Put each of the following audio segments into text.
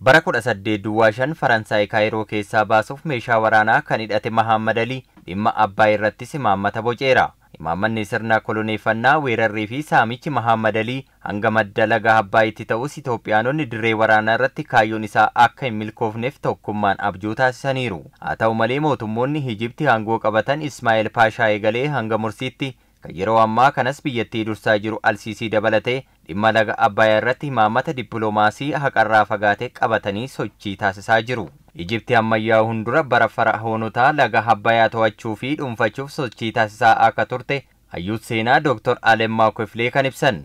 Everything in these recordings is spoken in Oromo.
Bara 18 duwwaa shan Faransaay Kaayiroo keessaa baasuuf meeshaa waraanaa kan hidhate Mahammad dhimma Abbaay irrattis imaammata boceera. Imaammanni sirna koloneeffannaa Weerarree fi saamichi Mahammad hanga madda laga Abbaayitti ta'us Itoophiyaanonni dirree waraanaa irratti kaayyoon isaa akka hin milkoofneef tokkummaan abjuu taasisaniiru. Haa ta'u malee mootummoonni Ijiptii hangoo qabatan Ismaa'eel Paashaa eegalee hanga mursiitti Kan yeroo ammaa kanas biyyattii dursaa jiru alsiisii dabalatee dhimma laga Abbaayaa irratti himaammata dippiloomaasii haqarraa fagaatee qabatanii sochii taasisaa jiru. Ijipti ammayyaa hundura bara fara hoonotaa laga Abbaayaa to'achuu fi dhuunfachuuf sochii taasisaa akka turte hayyuut seenaa Dr. አለም ማኮፍሌ kan ibsan.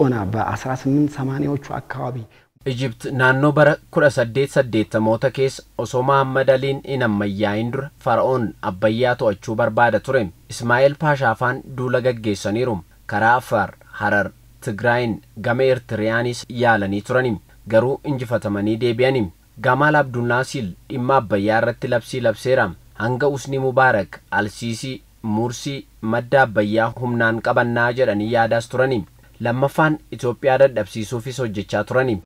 ሆና በ1880ዎቹ አካባቢ ijibt naannoo bara kudha saddeet saddeettamoota keessa osoo Mahammad Aliin in ammayyaa'in dura Fara'oon Abbayyaa to'achuu barbaada ture. ismaa'el Paashaafaan duula gaggeessaniiru. Karaa afaar Harar, Tigraayin gama Eertiriyaanis yaalanii turani. Garuu injifatamanii deebi'ani. Gamaal Abdullaasiil dhimma Abbayyaa irratti labsii labseera. Hanga Usni Mubaarak, Alsiisii, Muursii, Madda Abbayyaa humnaan qabannaa jedhanii yaadaas turani. lammaffaan Itoophiyaa dadhabsiisuufis hojjechaa turani.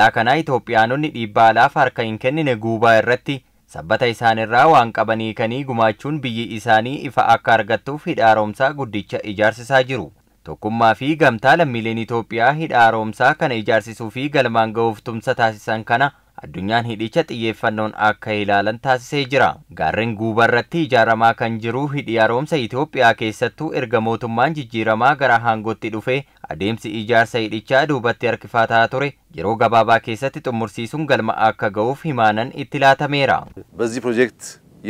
Callaa kanaa Itoophiyaanonni dhiibbaa alaaf harka hin kennine guubaa irratti sabbata isaanirraa waan qabanii kanii gumaachuun biyyi isaanii ifa akka argattuuf hidha haaromsaa guddicha ijaarsisaa jiru. Tokkummaa fi gamtaa lammiileen Itoophiyaa hidha haaromsaa kana ijaarsisuu fi galmaan ga'uuf taasisan kana addunyaan hidhicha xiyyeeffannoon akka ilaalan taasisee jira. Gaarreen guubarratti ijaaramaa kan jiru hidhi haroomsa Itoophiyaa keessattuu erga mootummaan jijjiiramaa gara haangootti dhufe adeemsi ijaarsa hidhichaa duubatti harkifataa ture yeroo gabaabaa keessatti xumursiisuun galma akka ga'uuf himaanan itti laatameera. በዚህ ፕሮጀክት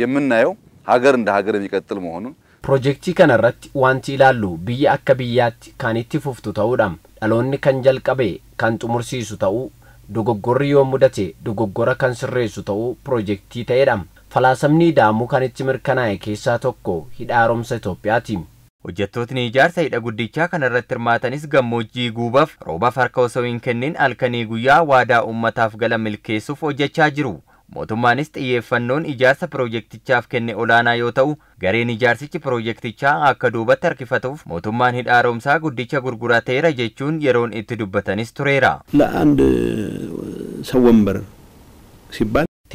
የምናየው ሀገር እንደ ሀገር የሚቀጥል መሆኑን ፕሮጀክቲ ከነረት ዋንቲ ይላሉ ብዬ አከ ብያት ካኔቲ ፉፍቱ ተውዳም dhaloonni kan jalqabe kan xumursiisu ta'uu dogoggorri yoo mudate dogoggora kan sirreessu ta'uu piroojeektii ta'edha. Falaasamni daamuu kan itti mirkanaa'e keessaa tokko hidha haaromsa Itoophiyaati. Hojjettootni ijaarsa hidha guddichaa kana irratti hirmaatanis gammoojjii guubaaf roobaf harka osoo hin kenneen halkanii guyyaa waadaa uummataaf gala milkeessuuf hojjechaa jiru. Mootummaanis xiyyeeffannoon ijaarsa piroojektichaaf kenne olaanaa yoo ta'u, gareen ijaarsichi piroojektichaa akka duubatti harkifatuuf mootummaan hidhaaromsaa guddicha gurgurateera jechuun yeroon itti dubbatanis tureera.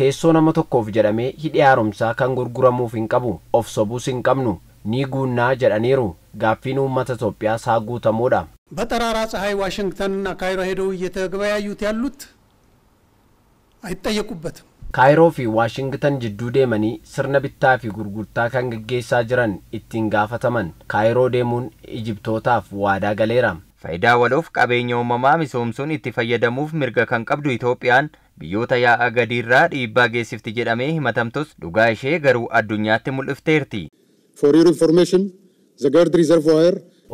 Teessoo nama tokkoof jedhamee hidhi haaromsaa kan gurguramuuf hin qabu, of sobuus hin qabnu, ni guunnaa jedhaniiru gaaffiin uummata Itoophiyaa saa guutamuudha. በጠራራ ፀሐይ ዋሽንግተን ካይሮ ሄደው እየተገበያዩት ያሉት አይጠየቁበትም። Kaayiroo fi Waashingitan jidduu deemanii sirna bittaa fi gurgurtaa kan gaggeessaa jiran ittiin gaafataman Kaayiroo deemuun Ijibtootaaf waadaa galeera. Faayidaa waloof qabeenya uumamaa misoomsuun itti fayyadamuuf mirga kan qabdu Itoophiyaan biyyoota yaa'a gadiirraa dhiibbaa geessifti jedhamee himatamtus dhugaa ishee garuu addunyaatti mul'ifteerti. For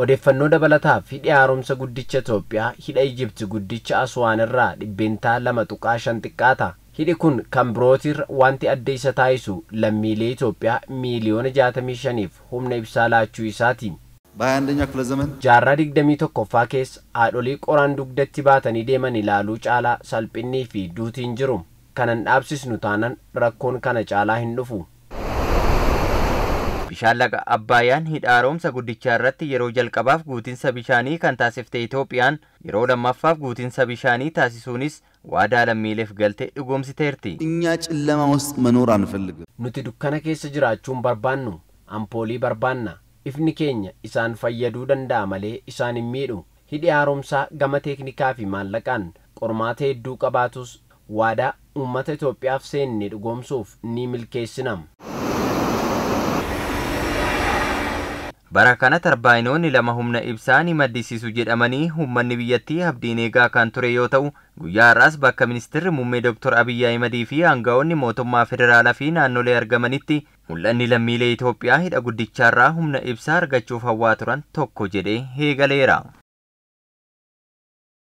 odeeffannoo dabalataaf fi dhiyaaromsa guddicha Itoophiyaa hidha Ijibti guddicha asuwaan irraa dhibbeentaa lama tuqaa shan xiqqaata. Hidhi kun kan birootirra wanti adda isa taasisu lammiilee Itoophiyaa miiliyoona jaatamii shaniif humna ibsaa laachuu isaatiin. Baay'ee andeenya kula zaman. Jaarraa digdamii tokkoffaa keessa haadholii qoraan dugdatti baatanii deeman ilaaluu caalaa salphinnii fi duutiin jiru kanan dhaabsisnu taanan rakkoon kana caalaa hin dhufu. Bishaan Abbaayaan hidha haaromsa guddichaa irratti yeroo jalqabaaf guutinsa bishaanii kan taasifte Itoophiyaan yeroo lammaffaaf guutinsa bishaanii taasisuunis waadaa lammiileef galtee dhugoomsiteerti. Nuti dukkana keessa jiraachuun barbaannu ampoolii barbaanna. Ifni keenya isaan fayyaduu danda'a malee isaan hin miidhu. Hidhi haaromsaa gama teeknikaa fi maallaqaan qormaata hedduu qabaatus waadaa uummata Itoophiyaaf seenne dhugoomsuuf ni milkeessinama. Bara kana tarbaa'inoonni lama humna ibsaa ni maddisiisu jedhamanii uummanni biyyattii abdiin eegaa kan ture yoo ta'u guyyaa har'aas bakka ministeerri muummee Dr. Abiyyi Ahimedii fi aangaa'onni mootummaa federaalaa fi naannolee argamanitti mul'anni lammiilee Itoophiyaa hidha guddichaarraa humna ibsaa argachuuf hawwaa turan tokko jedhee eegaleera.